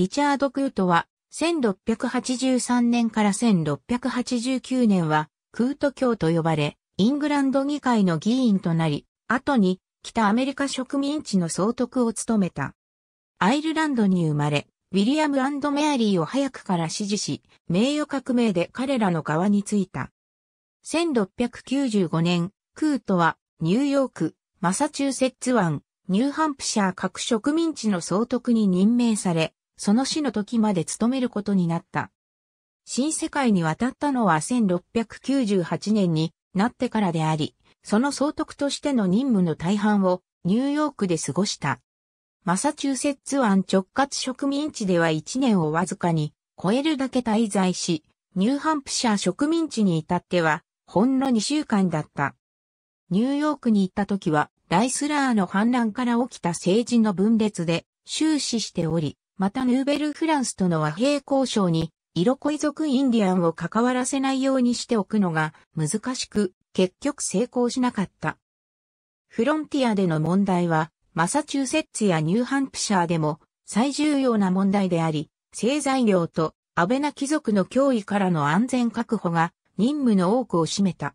リチャード・クートは、1683年から1689年は、クート教と呼ばれ、イングランド議会の議員となり、後に、北アメリカ植民地の総督を務めた。アイルランドに生まれ、ウィリアムメアリーを早くから支持し、名誉革命で彼らの側についた。1695年、クートはニューヨーク、マサチューセッツ湾、ニューハンプシャー各植民地の総督に任命され、その死の時まで務めることになった。新世界に渡ったのは1698年になってからであり、その総督としての任務の大半をニューヨークで過ごした。マサチューセッツ湾直轄植民地では1年をわずかに超えるだけ滞在し、ニューハンプシャー植民地に至ってはほんの2週間だった。ニューヨークに行った時はライスラーの反乱から起きた政治の分裂で終始しており、またヌーベルフランスとの和平交渉に、色恋族インディアンを関わらせないようにしておくのが難しく、結局成功しなかった。フロンティアでの問題は、マサチューセッツやニューハンプシャーでも最重要な問題であり、製材業とアベナ貴族の脅威からの安全確保が任務の多くを占めた。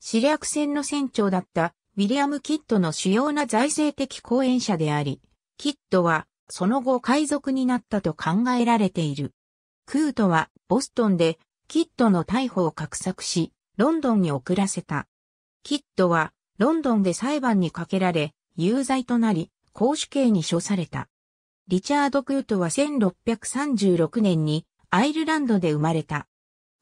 知略船の船長だったウィリアム・キッドの主要な財政的講演者であり、キッドはその後海賊になったと考えられている。クートはボストンでキッドの逮捕を画策し、ロンドンに送らせた。キッドはロンドンで裁判にかけられ、有罪となり、公主刑に処された。リチャード・クートは1636年にアイルランドで生まれた。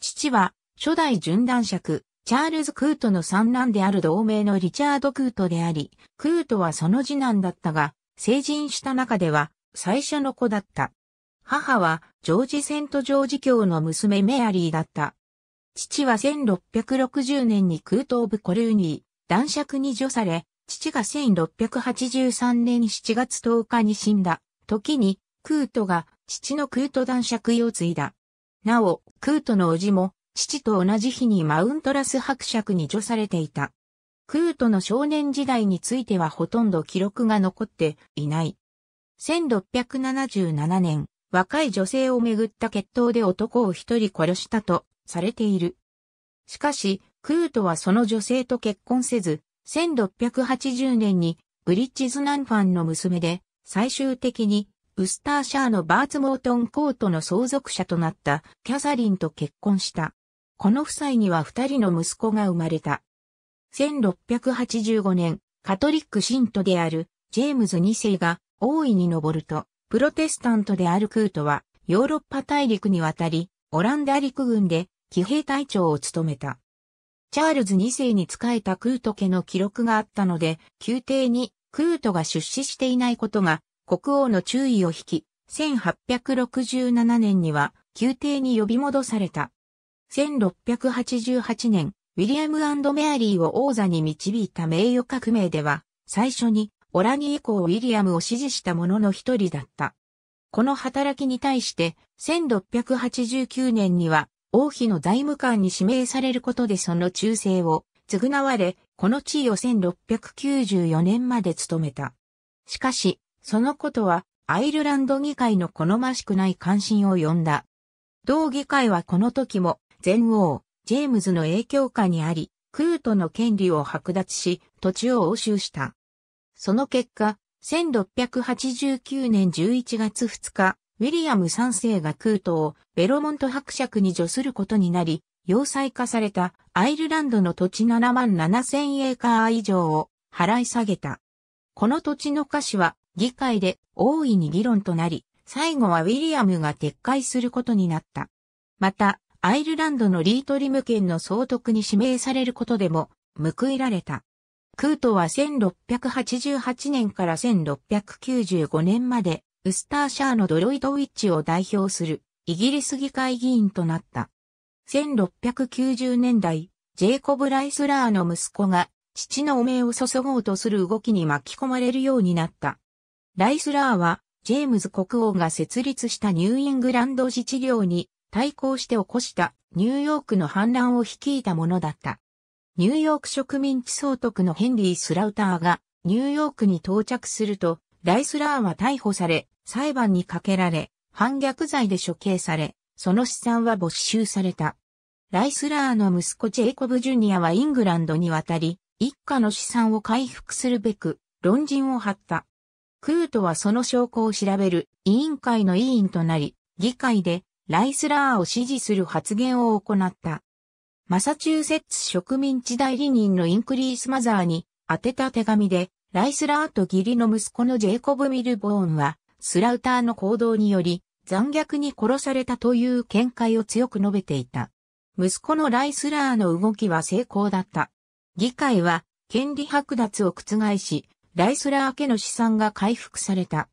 父は初代準男爵、チャールズ・クートの三男である同盟のリチャード・クートであり、クートはその次男だったが、成人した中では最初の子だった。母はジョージ・セント・ジョージ教の娘メアリーだった。父は1660年に空東部コルーニー、男爵に除され、父が1683年7月10日に死んだ。時に、クートが父のクート男爵を継いだ。なお、クートの叔父も、父と同じ日にマウントラス伯爵に除されていた。クートの少年時代についてはほとんど記録が残っていない。1677年、若い女性をめぐった決闘で男を一人殺したとされている。しかし、クートはその女性と結婚せず、1680年にブリッジズ・ナンファンの娘で、最終的にウスターシャーのバーツモートンコートの相続者となったキャサリンと結婚した。この夫妻には二人の息子が生まれた。1685年、カトリック信徒であるジェームズ2世が大いに上ると、プロテスタントであるクートはヨーロッパ大陸に渡り、オランダ陸軍で騎兵隊長を務めた。チャールズ2世に仕えたクート家の記録があったので、宮廷にクートが出資していないことが国王の注意を引き、1867年には宮廷に呼び戻された。1688年、ウィリアムメアリーを王座に導いた名誉革命では、最初にオラニ以降ウィリアムを支持した者の一人だった。この働きに対して、1689年には王妃の財務官に指名されることでその忠誠を償われ、この地位を1694年まで務めた。しかし、そのことはアイルランド議会の好ましくない関心を呼んだ。同議会はこの時も前王、ジェームズの影響下にあり、クートの権利を剥奪し、土地を押収した。その結果、1689年11月2日、ウィリアム3世がクートをベロモント伯爵に除することになり、要塞化されたアイルランドの土地7万7千エーカー以上を払い下げた。この土地の価値は議会で大いに議論となり、最後はウィリアムが撤回することになった。また、アイルランドのリートリム県の総督に指名されることでも報いられた。クートは1688年から1695年までウスターシャーのドロイドウィッチを代表するイギリス議会議員となった。1690年代、ジェイコブ・ライスラーの息子が父の汚名を注ごうとする動きに巻き込まれるようになった。ライスラーは、ジェームズ国王が設立したニューイングランド自治領に対抗して起こしたニューヨークの反乱を率いたものだった。ニューヨーク植民地総督のヘンリー・スラウターがニューヨークに到着すると、ライスラーは逮捕され、裁判にかけられ、反逆罪で処刑され、その資産は没収された。ライスラーの息子ジェイコブ・ジュニアはイングランドに渡り、一家の資産を回復するべく、論陣を張った。クートはその証拠を調べる委員会の委員となり、議会でライスラーを支持する発言を行った。マサチューセッツ植民地代理人のインクリースマザーに宛てた手紙で、ライスラーと義理の息子のジェイコブ・ミルボーンは、スラウターの行動により、残虐に殺されたという見解を強く述べていた。息子のライスラーの動きは成功だった。議会は、権利剥奪を覆し、ライスラー家の資産が回復された。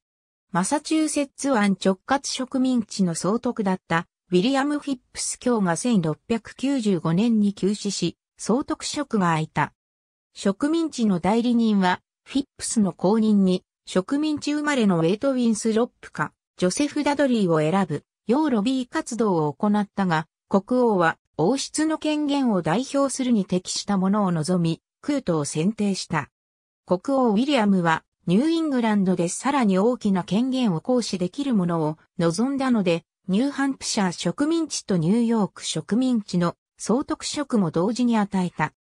マサチューセッツ湾直轄植民地の総督だったウィリアム・フィップス卿が1695年に休止し、総督職が空いた。植民地の代理人は、フィップスの後任に、植民地生まれのウェイト・ウィンスロップか、ジョセフ・ダドリーを選ぶ、要ロビー活動を行ったが、国王は王室の権限を代表するに適したものを望み、空トを選定した。国王ウィリアムはニューイングランドでさらに大きな権限を行使できるものを望んだので、ニューハンプシャー植民地とニューヨーク植民地の総督職も同時に与えた。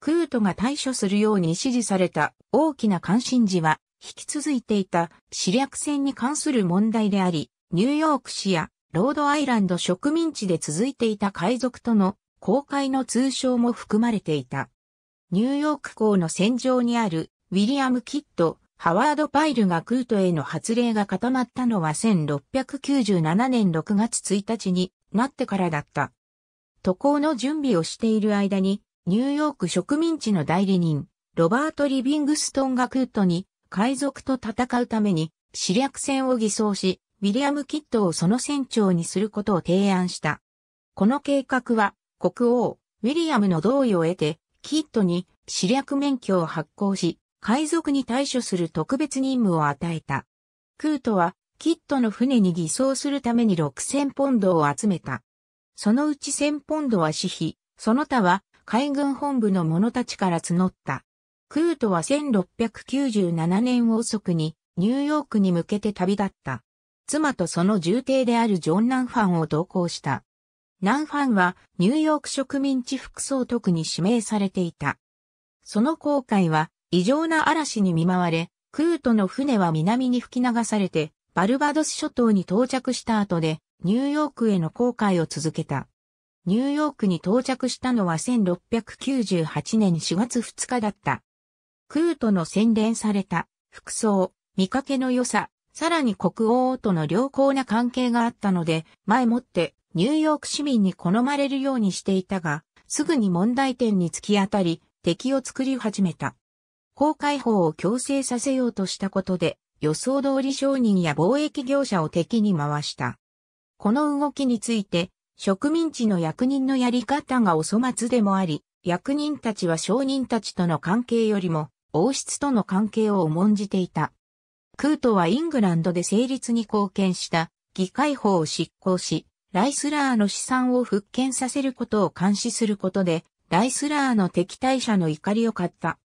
クートが対処するように指示された大きな関心事は、引き続いていた死略戦に関する問題であり、ニューヨーク市やロードアイランド植民地で続いていた海賊との公開の通称も含まれていた。ニューヨーク港の戦場にあるウィリアム・キッドハワード・パイルがクートへの発令が固まったのは1697年6月1日になってからだった。渡航の準備をしている間に、ニューヨーク植民地の代理人、ロバート・リビングストンがクートに海賊と戦うために、死略船を偽装し、ウィリアム・キッドをその船長にすることを提案した。この計画は、国王、ウィリアムの同意を得て、キッドに死略免許を発行し、海賊に対処する特別任務を与えた。クートは、キットの船に偽装するために6000ポンドを集めた。そのうち1000ポンドは私費、その他は海軍本部の者たちから募った。クートは1697年遅くにニューヨークに向けて旅立った。妻とその重邸であるジョン・ナンファンを同行した。ナンファンはニューヨーク植民地副総督に指名されていた。その後悔は異常な嵐に見舞われ、クートの船は南に吹き流されて、バルバドス諸島に到着した後で、ニューヨークへの航海を続けた。ニューヨークに到着したのは1698年4月2日だった。クートの洗練された服装、見かけの良さ、さらに国王との良好な関係があったので、前もってニューヨーク市民に好まれるようにしていたが、すぐに問題点に突き当たり、敵を作り始めた。港解放を強制させようとしたことで、予想通り商人や貿易業者を敵に回した。この動きについて、植民地の役人のやり方がお粗末でもあり、役人たちは商人たちとの関係よりも、王室との関係を重んじていた。クートはイングランドで成立に貢献した議会法を執行し、ライスラーの資産を復権させることを監視することで、ライスラーの敵対者の怒りを買った。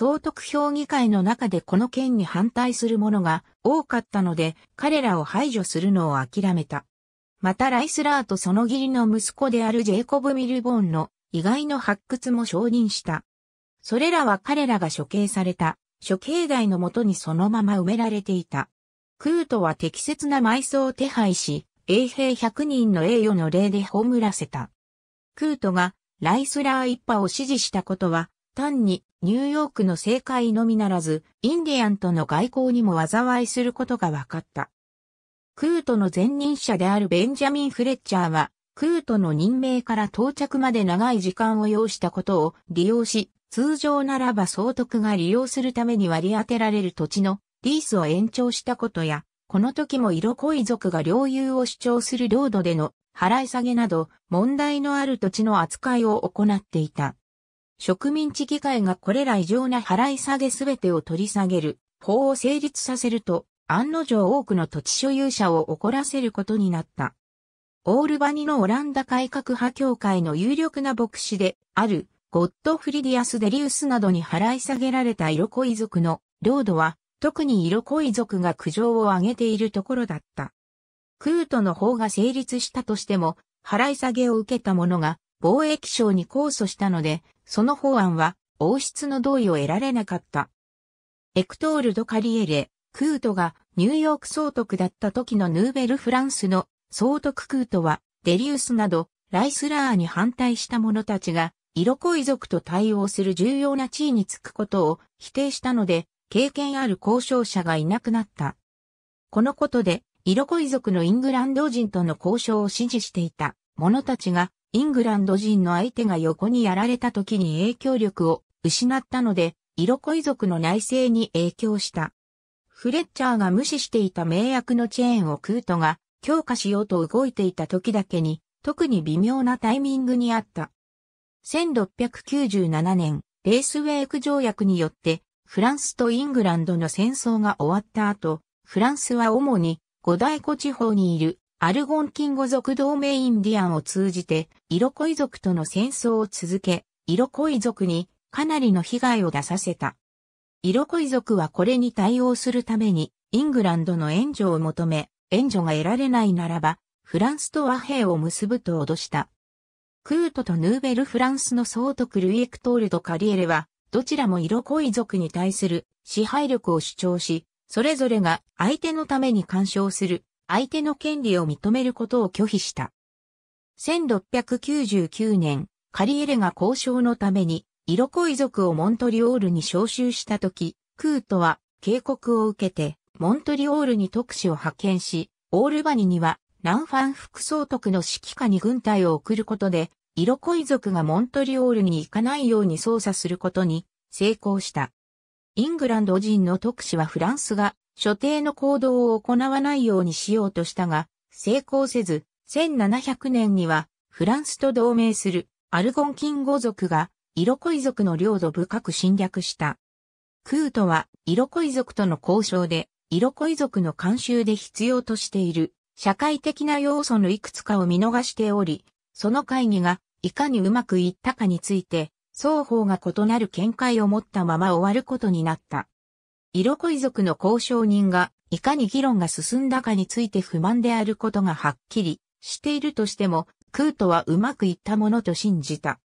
総督評議会の中でこの件に反対する者が多かったので、彼らを排除するのを諦めた。またライスラーとその義理の息子であるジェイコブ・ミルボーンの意外の発掘も承認した。それらは彼らが処刑された、処刑台のもとにそのまま埋められていた。クートは適切な埋葬を手配し、衛兵100人の栄誉の礼で葬らせた。クートがライスラー一派を支持したことは、単にニューヨークの政界のみならず、インディアンとの外交にも災いすることが分かった。クートの前任者であるベンジャミン・フレッチャーは、クートの任命から到着まで長い時間を要したことを利用し、通常ならば総督が利用するために割り当てられる土地のリースを延長したことや、この時も色濃い族が領有を主張する領土での払い下げなど問題のある土地の扱いを行っていた。植民地議会がこれら異常な払い下げすべてを取り下げる法を成立させると、案の定多くの土地所有者を怒らせることになった。オールバニのオランダ改革派協会の有力な牧師であるゴッドフリディアス・デリウスなどに払い下げられた色恋族の領土は特に色恋族が苦情を上げているところだった。クートの法が成立したとしても払い下げを受けた者が貿易省に控訴したので、その法案は王室の同意を得られなかった。エクトール・ド・カリエレ、クートがニューヨーク総督だった時のヌーベル・フランスの総督クートは、デリウスなど、ライスラーに反対した者たちが、色恋族と対応する重要な地位につくことを否定したので、経験ある交渉者がいなくなった。このことで、色恋族のイングランド人との交渉を支持していた者たちがイングランド人の相手が横にやられた時に影響力を失ったので、色恋族の内政に影響した。フレッチャーが無視していた名役のチェーンをクートが強化しようと動いていた時だけに、特に微妙なタイミングにあった。1697年、レースウェイク条約によって、フランスとイングランドの戦争が終わった後、フランスは主に五大湖地方にいるアルゴンキンゴ族同盟インディアンを通じて、イロコイ族との戦争を続け、イロコイ族にかなりの被害を出させた。イロコイ族はこれに対応するために、イングランドの援助を求め、援助が得られないならば、フランスと和平を結ぶと脅した。クートとヌーベルフランスの総督ルイエクトールとカリエレは、どちらも色コイ族に対する支配力を主張し、それぞれが相手のために干渉する相手の権利を認めることを拒否した。1699年、カリエレが交渉のために、イロコイ族をモントリオールに招集したとき、クートは警告を受けて、モントリオールに特使を派遣し、オールバニには、ランファン副総督の指揮下に軍隊を送ることで、イロコイ族がモントリオールに行かないように操作することに成功した。イングランド人の特使はフランスが所定の行動を行わないようにしようとしたが、成功せず、1700年にはフランスと同盟するアルゴンキンゴ族がイロコイ族の領土深く侵略した。クートはイロコイ族との交渉で、イロコイ族の慣習で必要としている社会的な要素のいくつかを見逃しており、その会議がいかにうまくいったかについて、双方が異なる見解を持ったまま終わることになった。色恋族の交渉人がいかに議論が進んだかについて不満であることがはっきりしているとしても、クートはうまくいったものと信じた。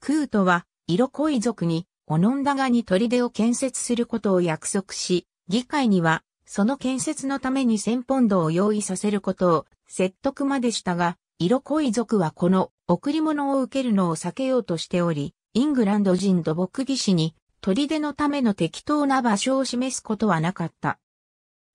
クートは、色恋族に、オノンダガに砦を建設することを約束し、議会には、その建設のために千ポンドを用意させることを説得までしたが、色恋族はこの贈り物を受けるのを避けようとしており、イングランド人土木技師に砦のための適当な場所を示すことはなかった。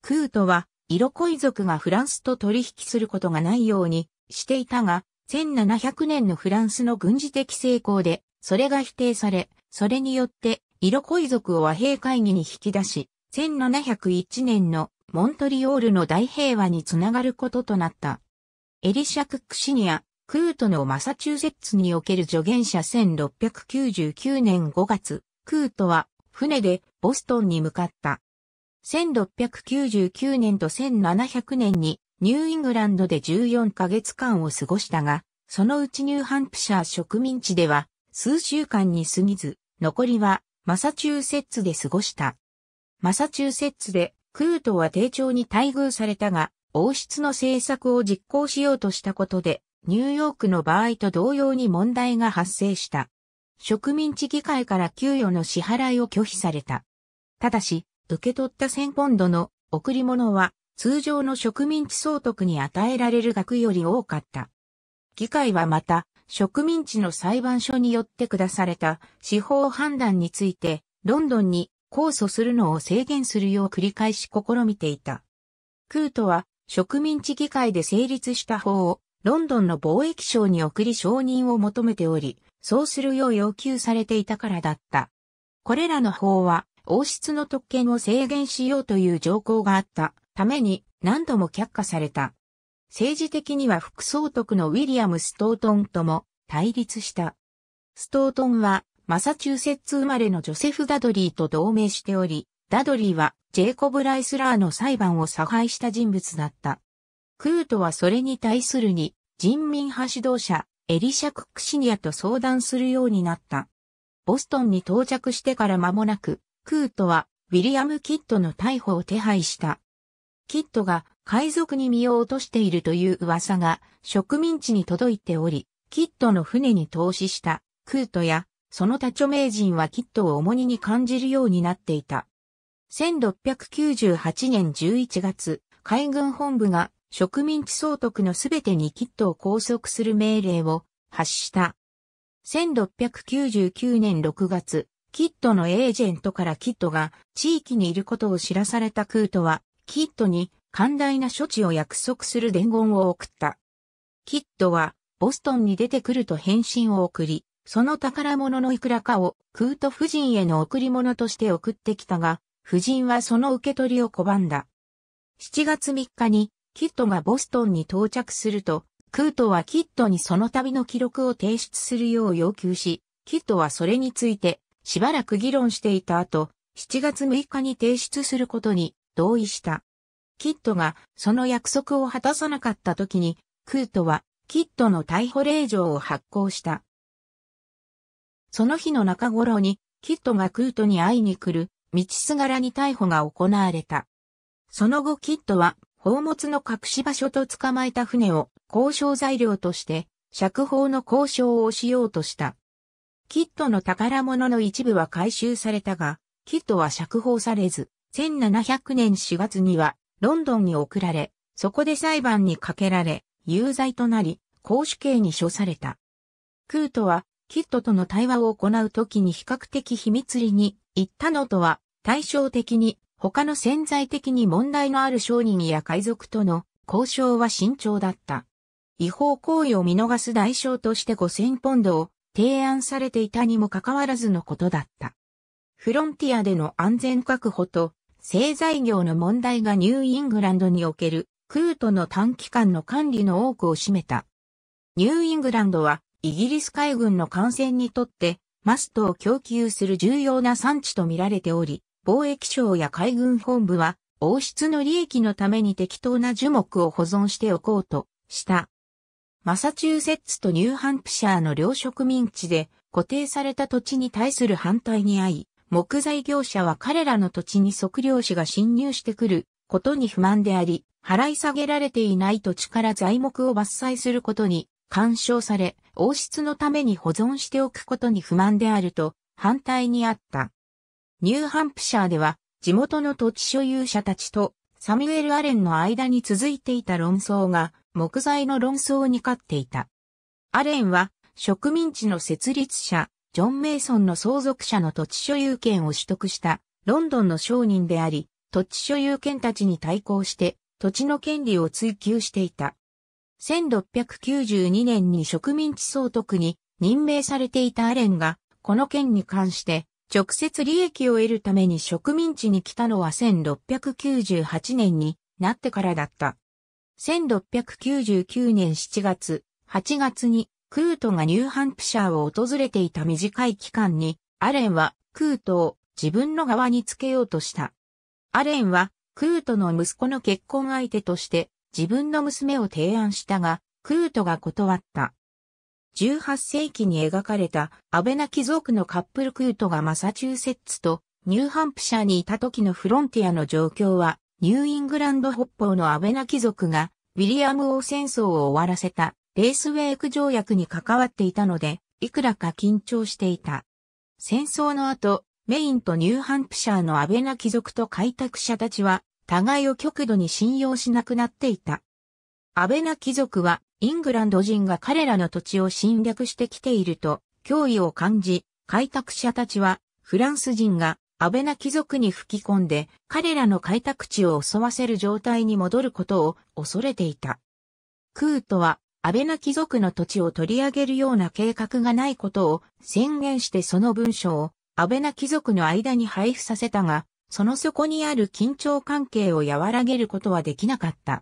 クートは、色恋族がフランスと取引することがないようにしていたが、1700年のフランスの軍事的成功で、それが否定され、それによって、色恋族を和平会議に引き出し、1701年のモントリオールの大平和につながることとなった。エリシャ・クックシニア、クートのマサチューセッツにおける助言者1699年5月、クートは船でボストンに向かった。1699年と1700年にニューイングランドで14ヶ月間を過ごしたが、そのうちニューハンプシャー植民地では数週間に過ぎず、残りはマサチューセッツで過ごした。マサチューセッツでクートは丁重に待遇されたが、王室の政策を実行しようとしたことで、ニューヨークの場合と同様に問題が発生した。植民地議会から給与の支払いを拒否された。ただし、受け取った1000ポンドの贈り物は通常の植民地総督に与えられる額より多かった。議会はまた、植民地の裁判所によって下された司法判断について、ロンドンに控訴するのを制限するよう繰り返し試みていた。クートは植民地議会で成立した法をロンドンの貿易省に送り承認を求めており、そうするよう要求されていたからだった。これらの法は、王室の特権を制限しようという条項があったために何度も却下された。政治的には副総督のウィリアム・ストートンとも対立した。ストートンはマサチューセッツ生まれのジョセフ・ダドリーと同盟しており、ダドリーはジェイコブ・ライスラーの裁判を差配した人物だった。クートはそれに対するに人民派指導者エリシャ・クックシニアと相談するようになった。ボストンに到着してから間もなく、クートはウィリアム・キッドの逮捕を手配した。キッドが海賊に身を落としているという噂が植民地に届いており、キッドの船に投資したクートやその他著名人はキッドを重荷に感じるようになっていた。1698年11月、海軍本部が植民地総督のすべてにキットを拘束する命令を発した。1699年6月、キットのエージェントからキットが地域にいることを知らされたクートは、キットに寛大な処置を約束する伝言を送った。キットは、ボストンに出てくると返信を送り、その宝物のいくらかをクート夫人への贈り物として送ってきたが、夫人はその受け取りを拒んだ。7月3日にキッドがボストンに到着すると、クートはキッドにその度の記録を提出するよう要求し、キッドはそれについてしばらく議論していた後、7月6日に提出することに同意した。キッドがその約束を果たさなかった時に、クートはキッドの逮捕令状を発行した。その日の中頃に、キッドがクートに会いに来る、道すがらに逮捕が行われた。その後キッドは宝物の隠し場所と捕まえた船を交渉材料として釈放の交渉をしようとした。キットの宝物の一部は回収されたが、キットは釈放されず、1700年4月にはロンドンに送られ、そこで裁判にかけられ、有罪となり、公主刑に処された。クートは、キットとの対話を行うときに比較的秘密裏に言ったのとは対照的に他の潜在的に問題のある商人や海賊との交渉は慎重だった。違法行為を見逃す代償として5000ポンドを提案されていたにもかかわらずのことだった。フロンティアでの安全確保と製材業の問題がニューイングランドにおけるクートの短期間の管理の多くを占めた。ニューイングランドはイギリス海軍の艦船にとってマストを供給する重要な産地と見られており、貿易省や海軍本部は王室の利益のために適当な樹木を保存しておこうとした。マサチューセッツとニューハンプシャーの両植民地で固定された土地に対する反対に遭い、木材業者は彼らの土地に測量士が侵入してくることに不満であり、払い下げられていない土地から材木を伐採することに干渉され、王室のために保存しておくことに不満であると反対にあった。ニューハンプシャーでは、地元の土地所有者たちとサミュエル・アレンの間に続いていた論争が木材の論争に勝っていた。アレンは植民地の設立者、ジョン・メイソンの相続者の土地所有権を取得したロンドンの商人であり、土地所有権たちに対抗して土地の権利を追求していた。1692年に植民地総督に任命されていたアレンが、この件に関して直接利益を得るために植民地に来たのは1698年になってからだった。1699年7月、8月にクートがニューハンプシャーを訪れていた短い期間に、アレンはクートを自分の側につけようとした。アレンはクートの息子の結婚相手として自分の娘を提案したが、クートが断った。18世紀に描かれたアベナ貴族のカップルクートがマサチューセッツとニューハンプシャーにいた時のフロンティアの状況は、ニューイングランド北方のアベナ貴族がウィリアム王戦争を終わらせたレースウェイク条約に関わっていたので、いくらか緊張していた。戦争の後、メインとニューハンプシャーのアベナ貴族と開拓者たちは、互いを極度に信用しなくなっていた。アベナ貴族はイングランド人が彼らの土地を侵略してきていると、脅威を感じ、開拓者たちは、フランス人がアベナ貴族に吹き込んで、彼らの開拓地を襲わせる状態に戻ることを恐れていた。クートは、アベナ貴族の土地を取り上げるような計画がないことを宣言してその文書をアベナ貴族の間に配布させたが、その底にある緊張関係を和らげることはできなかった。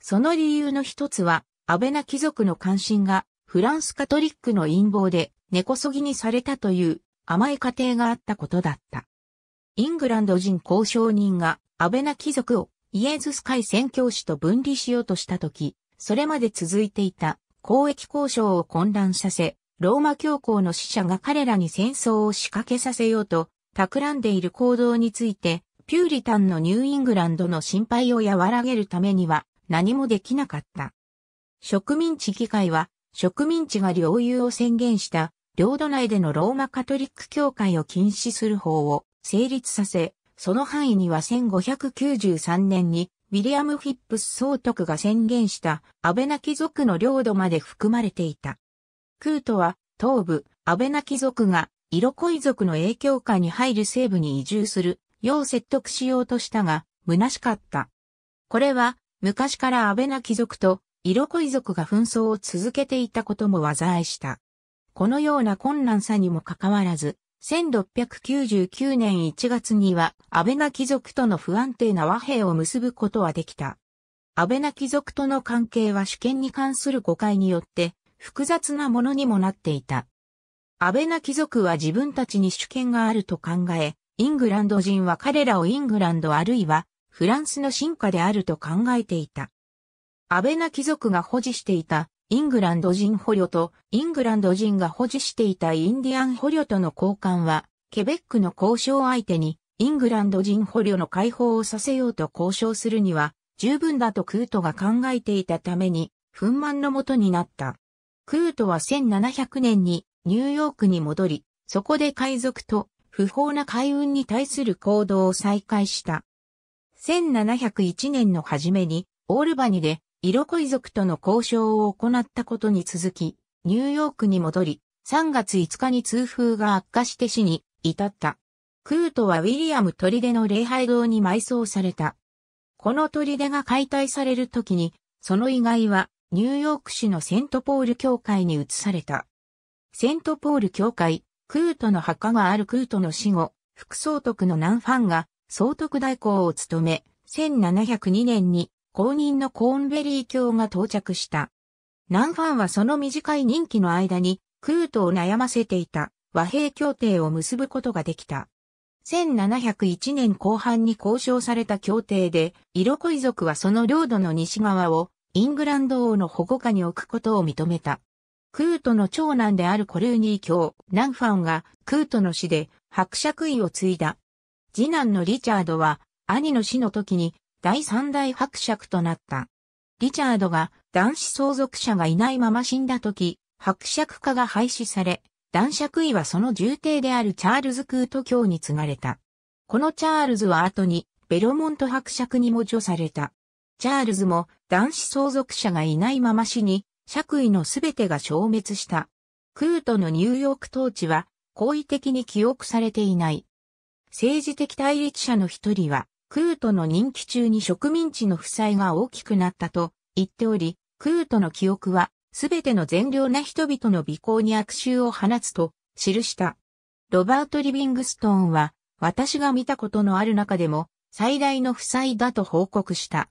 その理由の一つは、アベナ貴族の関心がフランスカトリックの陰謀で根こそぎにされたという甘い過程があったことだった。イングランド人交渉人がアベナ貴族をイエズス会宣教師と分離しようとしたとき、それまで続いていた交易交渉を混乱させ、ローマ教皇の使者が彼らに戦争を仕掛けさせようと企んでいる行動について、ピューリタンのニューイングランドの心配を和らげるためには何もできなかった。植民地議会は、植民地が領有を宣言した、領土内でのローマカトリック教会を禁止する法を成立させ、その範囲には1593年に、ウィリアム・フィップス総督が宣言したアベナ貴族の領土まで含まれていた。クートは東部アベナ貴族が色恋族の影響下に入る西部に移住するよう説得しようとしたが、虚しかった。これは昔からアベナ貴族と色恋族が紛争を続けていたことも災いした。このような困難さにもかかわらず、1699年1月には、安倍な貴族との不安定な和平を結ぶことはできた。安倍な貴族との関係は主権に関する誤解によって、複雑なものにもなっていた。安倍な貴族は自分たちに主権があると考え、イングランド人は彼らをイングランドあるいはフランスの進化であると考えていた。アベナ貴族が保持していたイングランド人捕虜とイングランド人が保持していたインディアン捕虜との交換は、ケベックの交渉相手にイングランド人捕虜の解放をさせようと交渉するには十分だとクートが考えていたために、憤満のもとになった。クートは1700年にニューヨークに戻り、そこで海賊と不法な海運に対する行動を再開した。1701年の初めに、オールバニで色恋族との交渉を行ったことに続き、ニューヨークに戻り、3月5日に通風が悪化して死に至った。クートはウィリアム砦の礼拝堂に埋葬された。この砦が解体される時に、その遺骸はニューヨーク市のセントポール教会に移された。セントポール教会、クートの墓があるクートの死後、副総督の南ファンが総督代行を務め、1702年に公認のコーンベリー卿が到着した。ナンファンはその短い任期の間に、クートを悩ませていた和平協定を結ぶことができた。1701年後半に交渉された協定で、イロコ族はその領土の西側をイングランド王の保護下に置くことを認めた。クートの長男であるコルーニー卿、ナンファンがクートの死で伯爵位を継いだ。次男のリチャードは兄の死の時に第三代伯爵となった。リチャードが男子相続者がいないまま死んだ時、伯爵家が廃止され、男爵位はその重帝であるチャールズ・クート教に継がれた。このチャールズは後にベロモント伯爵にも助された。チャールズも男子相続者がいないまま死に、爵位のすべてが消滅した。クートのニューヨーク統治は好意的に記憶されていない。政治的対立者の一人はクートの任期中に植民地の負債が大きくなったと言っており、クートの記憶は、すべての善良な人々の美行に悪臭を放つと記した。ロバート・リビングストーンは、私が見たことのある中でも、最大の負債だと報告した。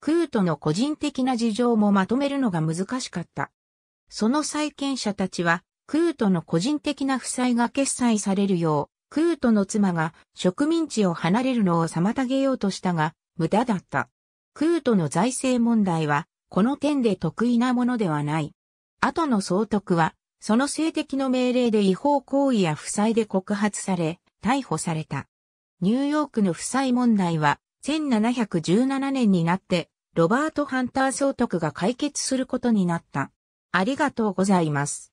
クートの個人的な事情もまとめるのが難しかった。その債権者たちは、クートの個人的な負債が決済されるよう、クートの妻が植民地を離れるのを妨げようとしたが、無駄だった。クートの財政問題は、この点で得意なものではない。後の総督は、その性的の命令で違法行為や負債で告発され、逮捕された。ニューヨークの負債問題は、1717年になって、ロバート・ハンター総督が解決することになった。ありがとうございます。